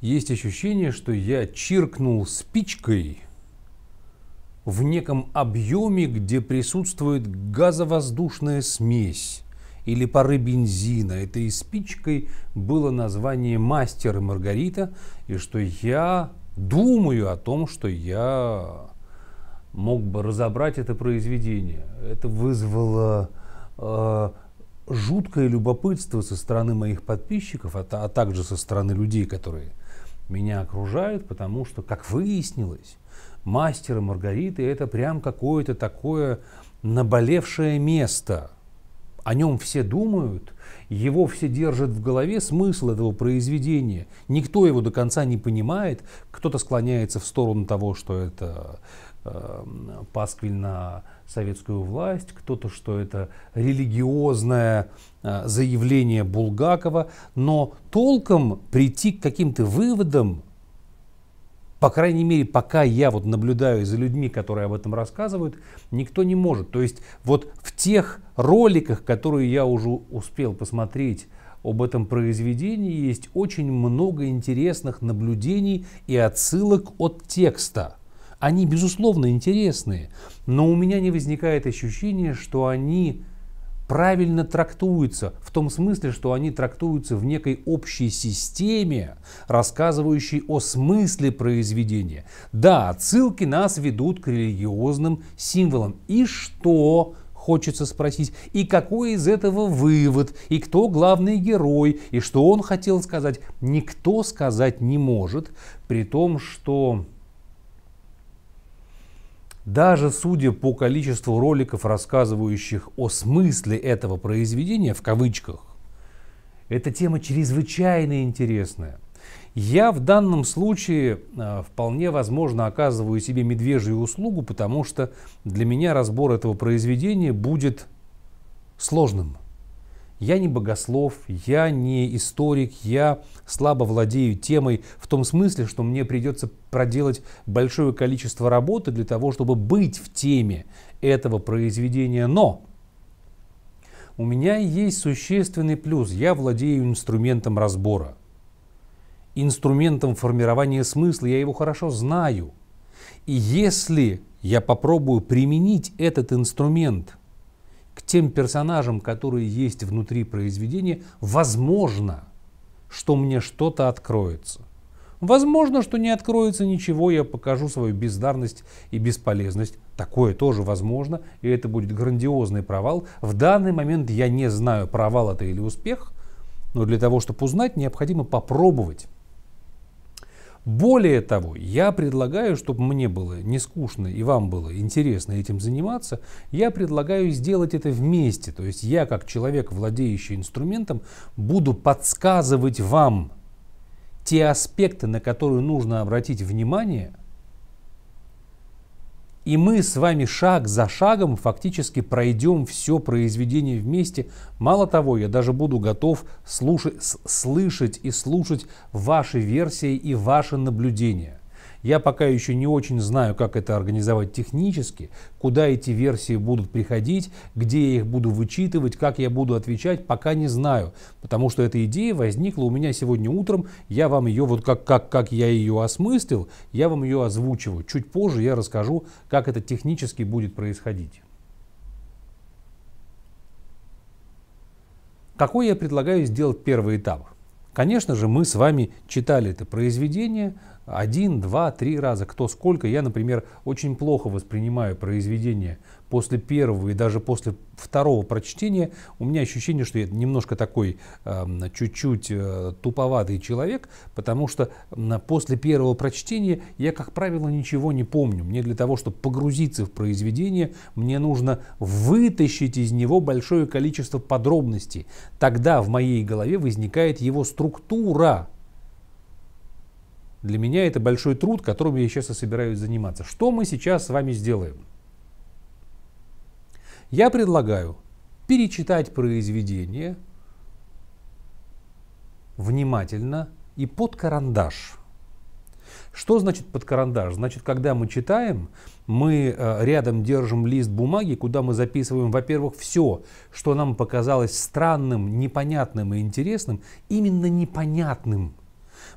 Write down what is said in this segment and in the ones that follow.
есть ощущение, что я чиркнул спичкой в неком объеме, где присутствует газовоздушная смесь или пары бензина. Этой спичкой было название «Мастер и Маргарита», и что я думаю о том, что я мог бы разобрать это произведение. Это вызвало э, жуткое любопытство со стороны моих подписчиков, а, а также со стороны людей, которые меня окружают, потому что, как выяснилось, мастер и Маргарита это прям какое-то такое наболевшее место. О нем все думают, его все держат в голове смысл этого произведения. Никто его до конца не понимает, кто-то склоняется в сторону того, что это Эм, пасквиль на советскую власть, кто-то, что это религиозное э, заявление Булгакова, но толком прийти к каким-то выводам, по крайней мере, пока я вот наблюдаю за людьми, которые об этом рассказывают, никто не может. То есть вот в тех роликах, которые я уже успел посмотреть об этом произведении, есть очень много интересных наблюдений и отсылок от текста – они, безусловно, интересные, но у меня не возникает ощущения, что они правильно трактуются, в том смысле, что они трактуются в некой общей системе, рассказывающей о смысле произведения. Да, отсылки нас ведут к религиозным символам. И что? Хочется спросить, и какой из этого вывод, и кто главный герой, и что он хотел сказать, никто сказать не может, при том, что даже судя по количеству роликов, рассказывающих о смысле этого произведения, в кавычках, эта тема чрезвычайно интересная. Я в данном случае а, вполне возможно оказываю себе медвежью услугу, потому что для меня разбор этого произведения будет сложным. Я не богослов, я не историк, я слабо владею темой в том смысле, что мне придется проделать большое количество работы для того, чтобы быть в теме этого произведения. Но у меня есть существенный плюс. Я владею инструментом разбора, инструментом формирования смысла. Я его хорошо знаю. И если я попробую применить этот инструмент тем персонажам, которые есть внутри произведения, возможно, что мне что-то откроется. Возможно, что не откроется ничего, я покажу свою бездарность и бесполезность. Такое тоже возможно, и это будет грандиозный провал. В данный момент я не знаю, провал это или успех, но для того, чтобы узнать, необходимо попробовать. Более того, я предлагаю, чтобы мне было не скучно и вам было интересно этим заниматься, я предлагаю сделать это вместе. То есть я, как человек, владеющий инструментом, буду подсказывать вам те аспекты, на которые нужно обратить внимание, и мы с вами шаг за шагом фактически пройдем все произведение вместе. Мало того, я даже буду готов слушать, слышать и слушать ваши версии и ваши наблюдения. Я пока еще не очень знаю, как это организовать технически, куда эти версии будут приходить, где я их буду вычитывать, как я буду отвечать, пока не знаю. Потому что эта идея возникла у меня сегодня утром. Я вам ее, вот как, как, как я ее осмыслил, я вам ее озвучиваю. Чуть позже я расскажу, как это технически будет происходить. Какой я предлагаю сделать первый этап? Конечно же, мы с вами читали это произведение, один, два, три раза, кто сколько. Я, например, очень плохо воспринимаю произведение после первого и даже после второго прочтения. У меня ощущение, что я немножко такой эм, чуть-чуть э, туповатый человек, потому что после первого прочтения я, как правило, ничего не помню. Мне для того, чтобы погрузиться в произведение, мне нужно вытащить из него большое количество подробностей. Тогда в моей голове возникает его структура для меня это большой труд, которым я сейчас и собираюсь заниматься. Что мы сейчас с вами сделаем? Я предлагаю перечитать произведение внимательно и под карандаш. Что значит под карандаш? Значит, когда мы читаем, мы э, рядом держим лист бумаги, куда мы записываем, во-первых, все, что нам показалось странным, непонятным и интересным, именно непонятным –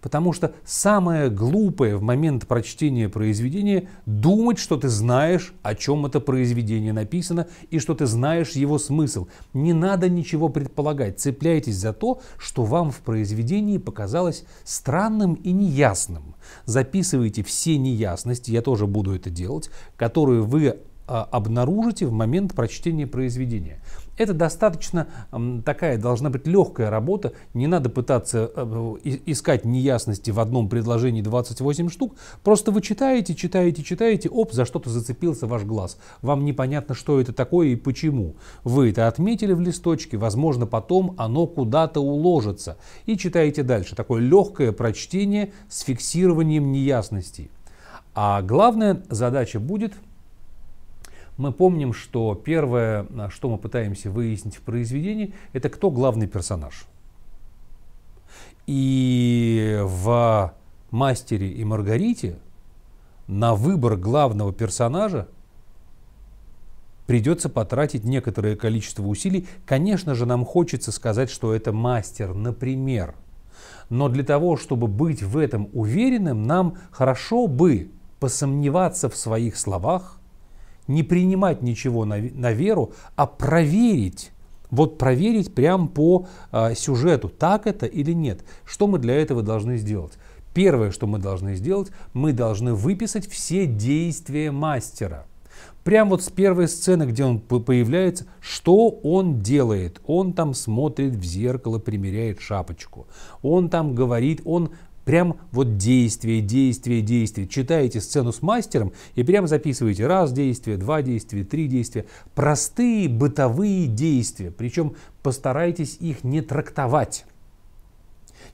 Потому что самое глупое в момент прочтения произведения – думать, что ты знаешь, о чем это произведение написано, и что ты знаешь его смысл. Не надо ничего предполагать. Цепляйтесь за то, что вам в произведении показалось странным и неясным. Записывайте все неясности, я тоже буду это делать, которые вы а, обнаружите в момент прочтения произведения. Это достаточно такая должна быть легкая работа. Не надо пытаться э, искать неясности в одном предложении 28 штук. Просто вы читаете, читаете, читаете, оп, за что-то зацепился ваш глаз. Вам непонятно, что это такое и почему. Вы это отметили в листочке, возможно, потом оно куда-то уложится. И читаете дальше. Такое легкое прочтение с фиксированием неясностей. А главная задача будет – мы помним, что первое, э, что мы пытаемся выяснить в произведении, это кто главный персонаж. И в «Мастере и Маргарите» на выбор главного персонажа придется потратить некоторое количество усилий. Конечно же, нам хочется сказать, что это мастер, например. Но для того, чтобы быть в этом уверенным, нам хорошо бы посомневаться в своих словах, не принимать ничего на, на веру, а проверить. Вот проверить прям по э, сюжету, так это или нет. Что мы для этого должны сделать? Первое, что мы должны сделать, мы должны выписать все действия мастера. Прям вот с первой сцены, где он появляется, что он делает? Он там смотрит в зеркало, примеряет шапочку. Он там говорит, он прям вот действие, действие, действие. Читаете сцену с мастером и прям записываете раз действие, два действия, три действия. Простые бытовые действия, причем постарайтесь их не трактовать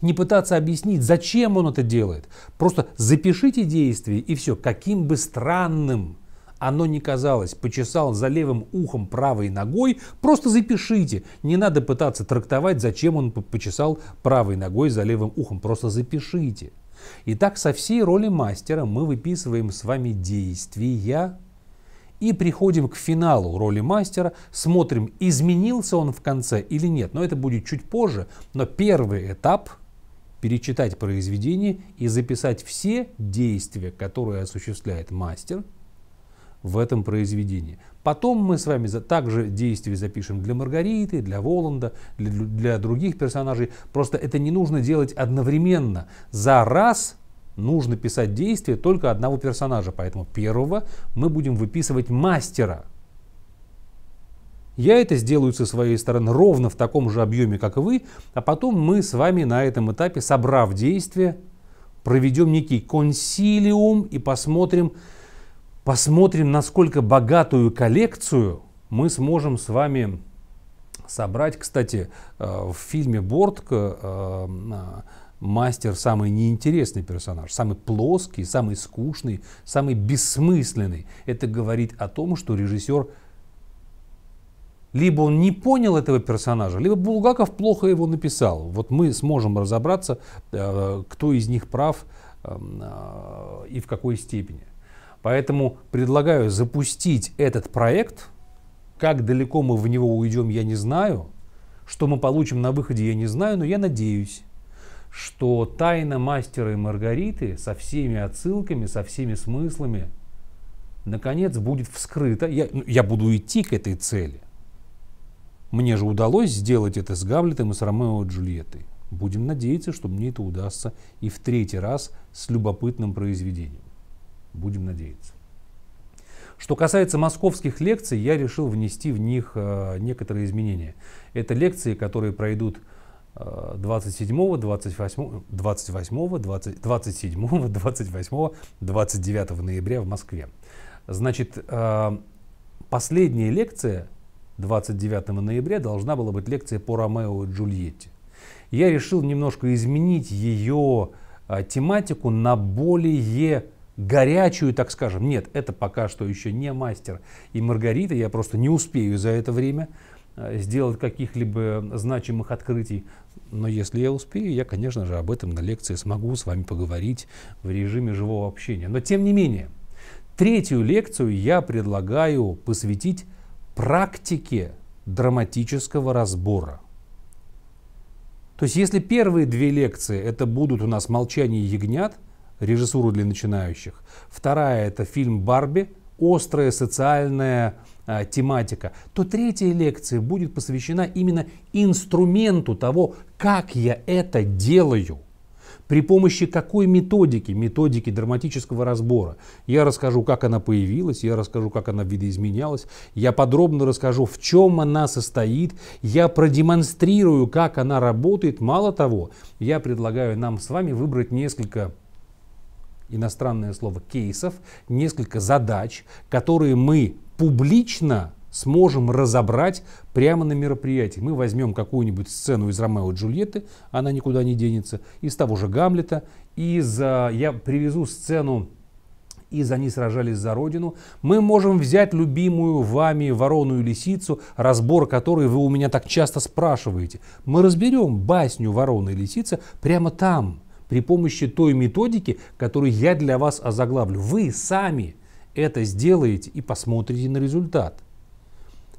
не пытаться объяснить, зачем он это делает. Просто запишите действие и все, каким бы странным оно не казалось. Почесал за левым ухом правой ногой. Просто запишите. Не надо пытаться трактовать, зачем он почесал правой ногой за левым ухом. Просто запишите. Итак, со всей роли мастера мы выписываем с вами действия и приходим к финалу роли мастера, смотрим, изменился он в конце или нет. Но это будет чуть позже. Но первый этап – перечитать произведение и записать все действия, которые осуществляет мастер – в этом произведении. Потом мы с вами также действия запишем для Маргариты, для Воланда, для, для других персонажей. Просто это не нужно делать одновременно. За раз нужно писать действие только одного персонажа. Поэтому первого мы будем выписывать мастера. Я это сделаю со своей стороны ровно в таком же объеме, как и вы, а потом мы с вами на этом этапе, собрав действие, проведем некий консилиум и посмотрим, Посмотрим, насколько богатую коллекцию мы сможем с вами собрать. Кстати, э, в фильме «Бортка» э, э, мастер самый неинтересный персонаж, самый плоский, самый скучный, самый бессмысленный. Это говорит о том, что режиссер либо он не понял этого персонажа, либо Булгаков плохо его написал. Вот мы сможем разобраться, кто из них прав эм, и в какой степени. Поэтому предлагаю запустить этот проект. Как далеко мы в него уйдем, я не знаю. Что мы получим на выходе, я не знаю, но я надеюсь, что тайна мастера и Маргариты со всеми отсылками, со всеми смыслами, наконец будет вскрыта. Я, ну, я буду идти к этой цели. Мне же удалось сделать это с Гамлетом и с Ромео и Джульеттой. Будем надеяться, что мне это удастся и в третий раз с любопытным произведением. Будем надеяться. Что касается московских лекций, я решил внести в них э, некоторые изменения. Это лекции, которые пройдут 27, 28, 28, 20, 27, 28, 29 ноября в Москве. Значит, э, последняя лекция 29 ноября должна была быть лекция по Ромео и Джульетте. Я решил немножко изменить ее э, тематику на более горячую, так скажем. Нет, это пока что еще не мастер и Маргарита. Я просто не успею за это время э, сделать каких-либо значимых открытий. Но если я успею, я, конечно же, об этом на лекции смогу с вами поговорить в режиме живого общения. Но тем не менее, третью лекцию я предлагаю посвятить практике драматического разбора. То есть, если первые две лекции это будут у нас молчание ягнят – режиссуру для начинающих. Вторая – это фильм «Барби», острая социальная а, тематика, то третья лекция будет посвящена именно инструменту того, как я это делаю. При помощи какой методики, методики драматического разбора. Я расскажу, как она появилась, я расскажу, как она видоизменялась, я подробно расскажу, в чем она состоит, я продемонстрирую, как она работает. Мало того, я предлагаю нам с вами выбрать несколько иностранное слово кейсов, несколько задач, которые мы публично сможем разобрать прямо на мероприятии. Мы возьмем какую-нибудь сцену из Ромео и Джульетты, она никуда не денется, из того же Гамлета, из, а, я привезу сцену из «Они сражались за Родину». Мы можем взять любимую вами вороную лисицу, разбор которой вы у меня так часто спрашиваете. Мы разберем басню «Ворона и лисица» прямо там, при помощи той методики, которую я для вас озаглавлю. Вы сами это сделаете и посмотрите на результат.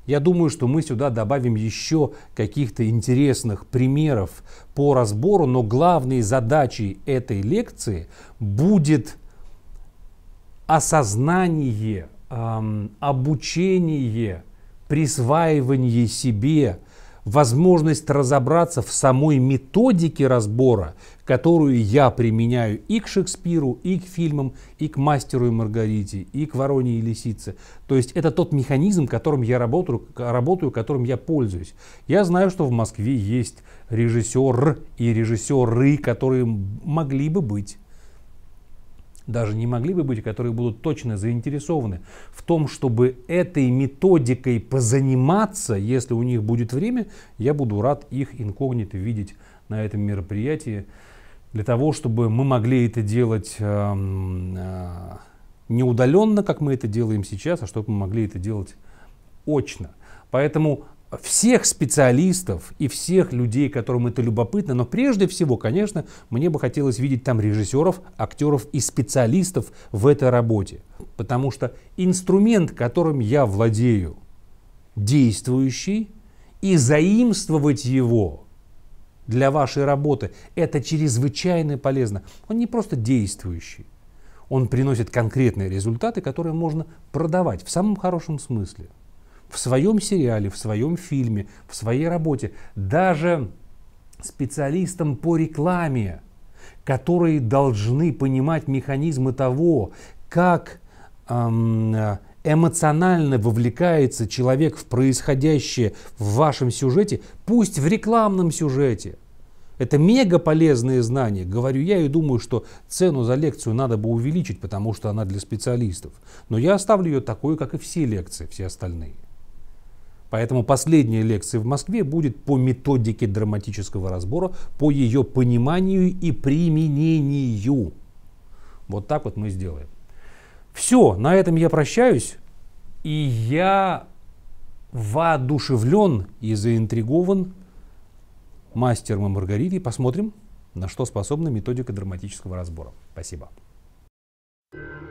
Я думаю, что мы сюда добавим еще каких-то интересных примеров по разбору, но главной задачей этой лекции будет осознание, эм, обучение, присваивание себе возможность разобраться в самой методике разбора, которую я применяю и к Шекспиру, и к фильмам, и к «Мастеру и Маргарите», и к «Вороне и лисице». То есть это тот механизм, которым я работаю, работаю, которым я пользуюсь. Я знаю, что в Москве есть режиссер и режиссеры, которые могли бы быть даже не могли бы быть, которые будут точно заинтересованы в том, чтобы этой методикой позаниматься, если у них будет время, я буду рад их инкогнито видеть на этом мероприятии, для того, чтобы мы могли это делать эм, э, не удаленно, как мы это делаем сейчас, а чтобы мы могли это делать очно. Поэтому всех специалистов и всех людей, которым это любопытно, но прежде всего, конечно, мне бы хотелось видеть там режиссеров, актеров и специалистов в этой работе. Потому что инструмент, которым я владею, действующий, и заимствовать его для вашей работы, это чрезвычайно полезно. Он не просто действующий, он приносит конкретные результаты, которые можно продавать в самом хорошем смысле в своем сериале, в своем фильме, в своей работе, даже специалистам по рекламе, которые должны понимать механизмы того, как эм, эмоционально вовлекается человек в происходящее в вашем сюжете, пусть в рекламном сюжете. Это мега полезные знания. Говорю я и думаю, что цену за лекцию надо бы увеличить, потому что она для специалистов. Но я оставлю ее такой, как и все лекции, все остальные. Поэтому последняя лекция в Москве будет по методике драматического разбора, по ее пониманию и применению. Вот так вот мы сделаем. Все, на этом я прощаюсь. И я воодушевлен и заинтригован мастером и Маргаритой. Посмотрим, на что способна методика драматического разбора. Спасибо. thank you